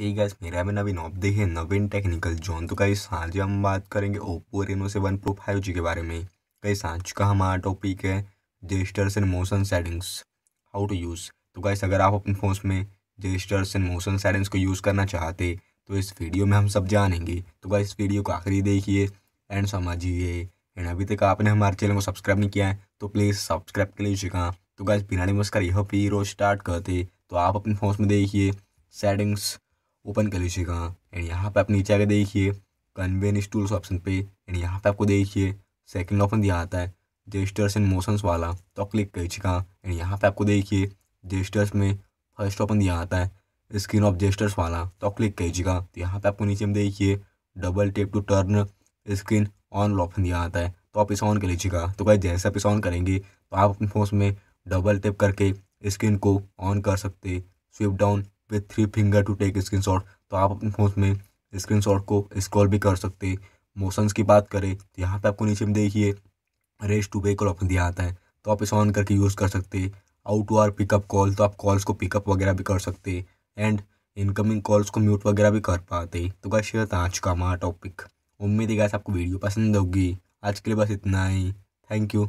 ये गैस मेरा भी नवीन आप देखिए नवीन टेक्निकल जोन तो कई आज हम बात करेंगे Oppo Reno seven pro five G के बारे में कई आज का हमारा टॉपिक है gestures and motion settings how to use तो गैस अगर आप अपने फोन में जेस्टर्स एंड मोशन सेटिंग्स को यूज़ करना चाहते तो इस वीडियो में हम सब जानेंगे तो गाइस वीडियो को आखिरी देखिए एंड समझिए एंड अभी तक आपने हमारे चैनल को सब्सक्राइब नहीं किया है तो प्लीज़ सब्सक्राइब कर लीजिएगा तो गैस बिना नमस्कार यह फिर स्टार्ट करते तो आप अपने फोन में देखिए सेटिंग्स ओपन कर लीजिएगा एंड यहाँ पे आप नीचे आगे देखिए कन्वेनिस टूल्स ऑप्शन पे एंड यहाँ पे आपको देखिए सेकंड ऑप्शन दिया आता है जेस्टर्स एंड मोशंस वाला तो क्लिक लीजिएगा एंड यहाँ पे आपको देखिए जेस्टर्स में फर्स्ट ऑप्शन दिया आता है स्क्रीन ऑफ जेस्टर्स वाला तो क्लिक कीजिएगा तो यहाँ पर आपको नीचे में देखिए double tap to turn screen on option दिया आता है तो आप इसे ऑन कर लीजिएगा तो भाई जैसे आप इसे ऑन करेंगे तो आप अपने फ़ोन में डबल टेप करके स्क्रीन को ऑन कर सकते swipe down with three finger to take screen तो आप अपने फ़ोन में स्क्रीन को स्क्रॉल भी कर सकते मोशंस की बात करें तो यहाँ पे आपको नीचे में देखिए रेस टू वेकल ऑप्शन दिया आता है तो आप इसे ऑन करके यूज़ कर सकते out to R pickup call तो आप कॉल्स को पिकअप वगैरह भी कर सकते एंड इनकमिंग कॉल्स को म्यूट वगैरह भी कर पाते तो गाइस शेयर था आज का हमारा टॉपिक उम्मीद है गाइस आपको वीडियो पसंद होगी आज के लिए बस इतना ही थैंक यू